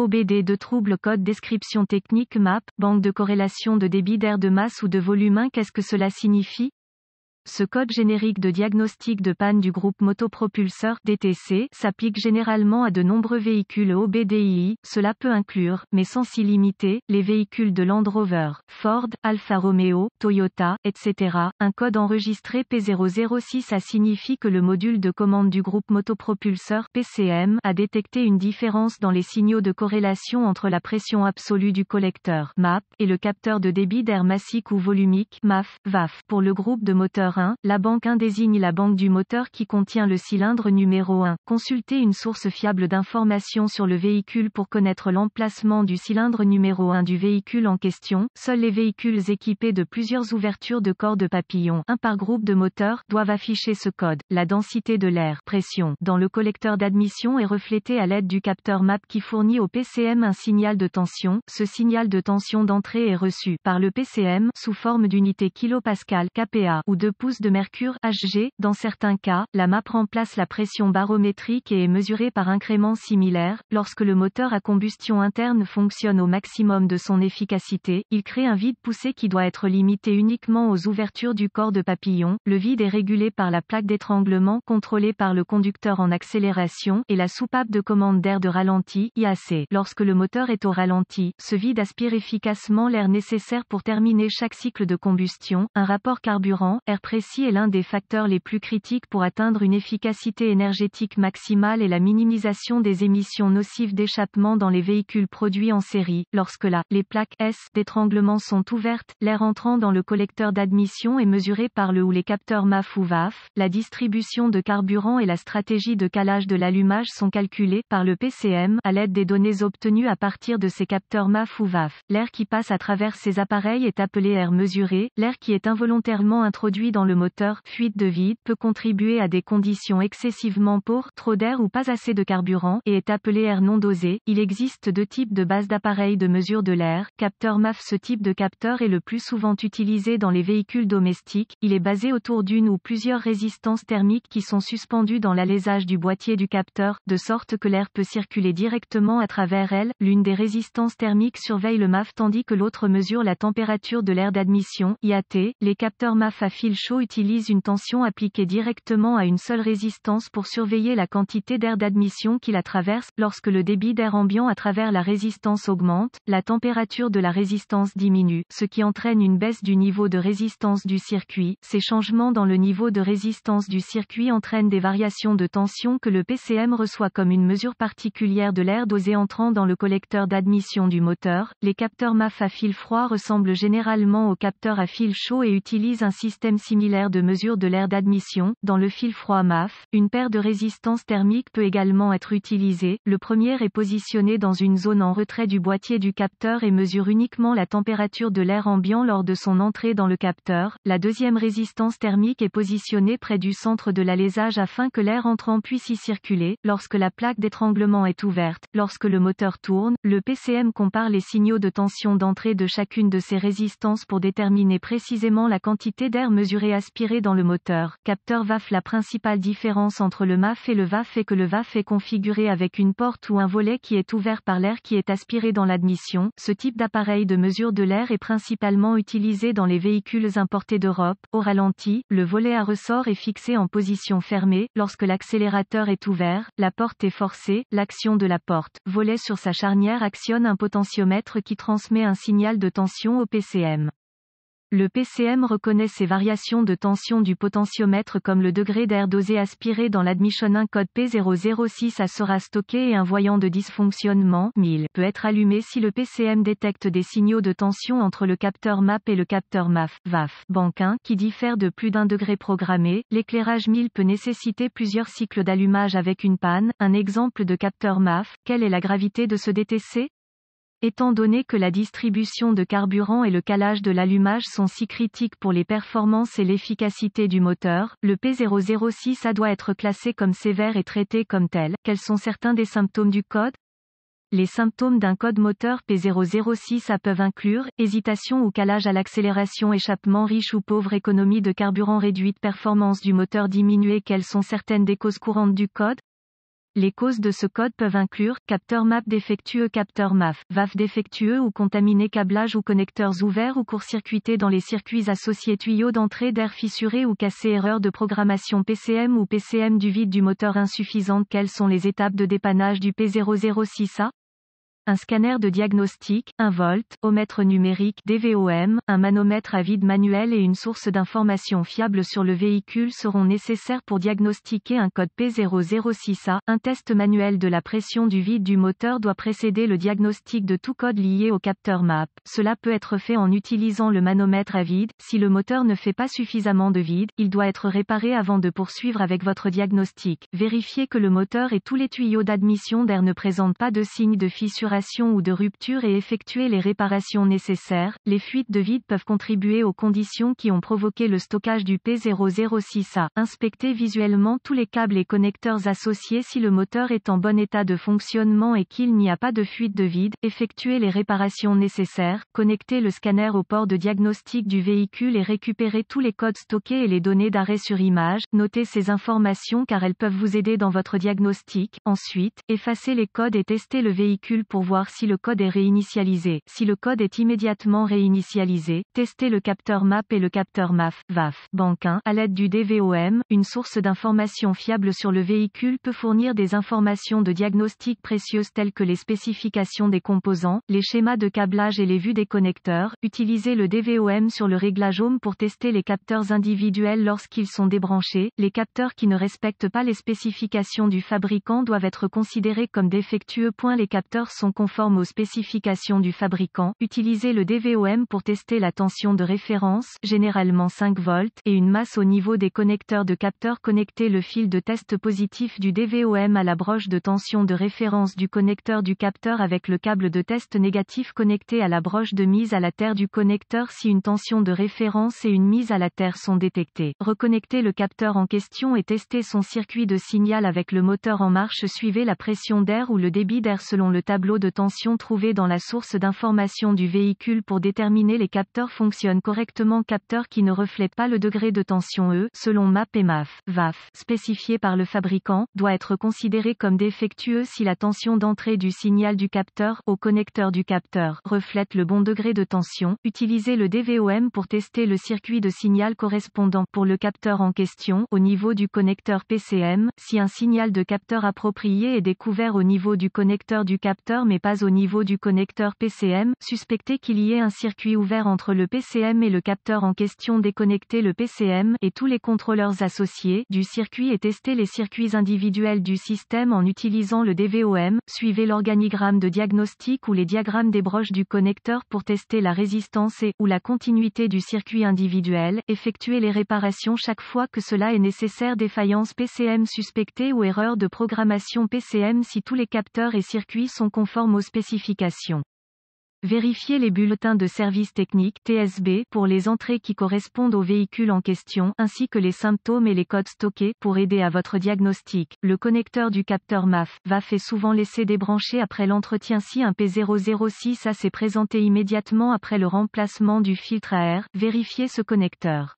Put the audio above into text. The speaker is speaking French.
OBD de troubles code description technique MAP, banque de corrélation de débit d'air de masse ou de volume 1 Qu'est-ce que cela signifie ce code générique de diagnostic de panne du groupe motopropulseur DTC s'applique généralement à de nombreux véhicules OBDII, cela peut inclure, mais sans s'y limiter, les véhicules de Land Rover, Ford, Alfa Romeo, Toyota, etc. Un code enregistré P006 a signifie que le module de commande du groupe motopropulseur PCM a détecté une différence dans les signaux de corrélation entre la pression absolue du collecteur MAP et le capteur de débit d'air massique ou volumique MAF, VAF pour le groupe de moteurs la banque 1 désigne la banque du moteur qui contient le cylindre numéro 1. Consultez une source fiable d'information sur le véhicule pour connaître l'emplacement du cylindre numéro 1 du véhicule en question. Seuls les véhicules équipés de plusieurs ouvertures de corps de papillon, un par groupe de moteurs, doivent afficher ce code. La densité de l'air, pression, dans le collecteur d'admission est reflétée à l'aide du capteur MAP qui fournit au PCM un signal de tension. Ce signal de tension d'entrée est reçu par le PCM sous forme d'unité kPa, kPa ou de pousse de mercure Hg. Dans certains cas, la map remplace place la pression barométrique et est mesurée par incréments similaire. Lorsque le moteur à combustion interne fonctionne au maximum de son efficacité, il crée un vide poussé qui doit être limité uniquement aux ouvertures du corps de papillon. Le vide est régulé par la plaque d'étranglement contrôlée par le conducteur en accélération et la soupape de commande d'air de ralenti IAC. Lorsque le moteur est au ralenti, ce vide aspire efficacement l'air nécessaire pour terminer chaque cycle de combustion. Un rapport carburant, air précis est l'un des facteurs les plus critiques pour atteindre une efficacité énergétique maximale et la minimisation des émissions nocives d'échappement dans les véhicules produits en série. Lorsque là les plaques S d'étranglement sont ouvertes, l'air entrant dans le collecteur d'admission est mesuré par le ou les capteurs MAF ou VAF. La distribution de carburant et la stratégie de calage de l'allumage sont calculées par le PCM à l'aide des données obtenues à partir de ces capteurs MAF ou VAF. L'air qui passe à travers ces appareils est appelé air mesuré, l'air qui est involontairement introduit dans le moteur, fuite de vide, peut contribuer à des conditions excessivement pauvres, trop d'air ou pas assez de carburant, et est appelé air non dosé. Il existe deux types de bases d'appareils de mesure de l'air. Capteur MAF Ce type de capteur est le plus souvent utilisé dans les véhicules domestiques. Il est basé autour d'une ou plusieurs résistances thermiques qui sont suspendues dans l'alésage du boîtier du capteur, de sorte que l'air peut circuler directement à travers elle. L'une des résistances thermiques surveille le MAF tandis que l'autre mesure la température de l'air d'admission, IAT. Les capteurs MAF à fil utilise une tension appliquée directement à une seule résistance pour surveiller la quantité d'air d'admission qui la traverse. Lorsque le débit d'air ambiant à travers la résistance augmente, la température de la résistance diminue, ce qui entraîne une baisse du niveau de résistance du circuit. Ces changements dans le niveau de résistance du circuit entraînent des variations de tension que le PCM reçoit comme une mesure particulière de l'air dosé entrant dans le collecteur d'admission du moteur. Les capteurs MAF à fil froid ressemblent généralement aux capteurs à fil chaud et utilisent un système similaire similaire de mesure de l'air d'admission. Dans le fil froid MAF, une paire de résistances thermiques peut également être utilisée. Le premier est positionné dans une zone en retrait du boîtier du capteur et mesure uniquement la température de l'air ambiant lors de son entrée dans le capteur. La deuxième résistance thermique est positionnée près du centre de l'alésage afin que l'air entrant puisse y circuler. Lorsque la plaque d'étranglement est ouverte, lorsque le moteur tourne, le PCM compare les signaux de tension d'entrée de chacune de ces résistances pour déterminer précisément la quantité d'air mesurée aspiré dans le moteur. Capteur VAF La principale différence entre le MAF et le VAF est que le VAF est configuré avec une porte ou un volet qui est ouvert par l'air qui est aspiré dans l'admission. Ce type d'appareil de mesure de l'air est principalement utilisé dans les véhicules importés d'Europe. Au ralenti, le volet à ressort est fixé en position fermée. Lorsque l'accélérateur est ouvert, la porte est forcée. L'action de la porte volet sur sa charnière actionne un potentiomètre qui transmet un signal de tension au PCM. Le PCM reconnaît ces variations de tension du potentiomètre comme le degré d'air dosé aspiré dans l'admission. 1 code P006 à sera stocké et un voyant de dysfonctionnement 1000 peut être allumé si le PCM détecte des signaux de tension entre le capteur MAP et le capteur MAF VAF 1 qui diffèrent de plus d'un degré programmé. L'éclairage 1000 peut nécessiter plusieurs cycles d'allumage avec une panne. Un exemple de capteur MAF. Quelle est la gravité de ce DTC Étant donné que la distribution de carburant et le calage de l'allumage sont si critiques pour les performances et l'efficacité du moteur, le P006A doit être classé comme sévère et traité comme tel. Quels sont certains des symptômes du code Les symptômes d'un code moteur P006A peuvent inclure hésitation ou calage à l'accélération, échappement riche ou pauvre, économie de carburant réduite, performance du moteur diminuée. Quelles sont certaines des causes courantes du code les causes de ce code peuvent inclure capteur MAP défectueux, capteur MAF, VAF défectueux ou contaminé, câblage ou connecteurs ouverts ou court-circuités dans les circuits associés, tuyaux d'entrée d'air fissurés ou cassés, erreur de programmation PCM ou PCM du vide du moteur insuffisante. Quelles sont les étapes de dépannage du P006A un scanner de diagnostic, un volt, omètre numérique DVOM, un manomètre à vide manuel et une source d'information fiable sur le véhicule seront nécessaires pour diagnostiquer un code P006A. Un test manuel de la pression du vide du moteur doit précéder le diagnostic de tout code lié au capteur MAP. Cela peut être fait en utilisant le manomètre à vide. Si le moteur ne fait pas suffisamment de vide, il doit être réparé avant de poursuivre avec votre diagnostic. Vérifiez que le moteur et tous les tuyaux d'admission d'air ne présentent pas de signes de fissure ou de rupture et effectuer les réparations nécessaires. Les fuites de vide peuvent contribuer aux conditions qui ont provoqué le stockage du P006A. Inspectez visuellement tous les câbles et connecteurs associés si le moteur est en bon état de fonctionnement et qu'il n'y a pas de fuite de vide. Effectuez les réparations nécessaires. Connectez le scanner au port de diagnostic du véhicule et récupérez tous les codes stockés et les données d'arrêt sur image. Notez ces informations car elles peuvent vous aider dans votre diagnostic. Ensuite, effacez les codes et testez le véhicule pour vous voir si le code est réinitialisé. Si le code est immédiatement réinitialisé, testez le capteur MAP et le capteur MAF, VAF, 1. à l'aide du DVOM. Une source d'informations fiable sur le véhicule peut fournir des informations de diagnostic précieuses telles que les spécifications des composants, les schémas de câblage et les vues des connecteurs. Utilisez le DVOM sur le réglage Home pour tester les capteurs individuels lorsqu'ils sont débranchés. Les capteurs qui ne respectent pas les spécifications du fabricant doivent être considérés comme défectueux. Les capteurs sont conforme aux spécifications du fabricant. Utilisez le DVOM pour tester la tension de référence, généralement 5 volts, et une masse au niveau des connecteurs de capteur. Connectez le fil de test positif du DVOM à la broche de tension de référence du connecteur du capteur avec le câble de test négatif connecté à la broche de mise à la terre du connecteur si une tension de référence et une mise à la terre sont détectées. Reconnectez le capteur en question et testez son circuit de signal avec le moteur en marche. Suivez la pression d'air ou le débit d'air selon le tableau de tension trouvée dans la source d'information du véhicule pour déterminer les capteurs fonctionnent correctement capteurs qui ne reflètent pas le degré de tension E, selon MAP et MAF, VAF, spécifié par le fabricant, doit être considéré comme défectueux si la tension d'entrée du signal du capteur au connecteur du capteur reflète le bon degré de tension. Utilisez le DVOM pour tester le circuit de signal correspondant pour le capteur en question au niveau du connecteur PCM. Si un signal de capteur approprié est découvert au niveau du connecteur du capteur mais pas au niveau du connecteur PCM, suspectez qu'il y ait un circuit ouvert entre le PCM et le capteur en question Déconnectez le PCM et tous les contrôleurs associés du circuit et testez les circuits individuels du système en utilisant le DVOM, suivez l'organigramme de diagnostic ou les diagrammes des broches du connecteur pour tester la résistance et ou la continuité du circuit individuel, effectuez les réparations chaque fois que cela est nécessaire défaillance PCM suspectée ou erreur de programmation PCM si tous les capteurs et circuits sont conformes aux spécifications. Vérifiez les bulletins de service technique TSB pour les entrées qui correspondent au véhicule en question ainsi que les symptômes et les codes stockés pour aider à votre diagnostic. Le connecteur du capteur MAF va est souvent laisser débrancher après l'entretien si un P006A s'est présenté immédiatement après le remplacement du filtre à air. Vérifiez ce connecteur.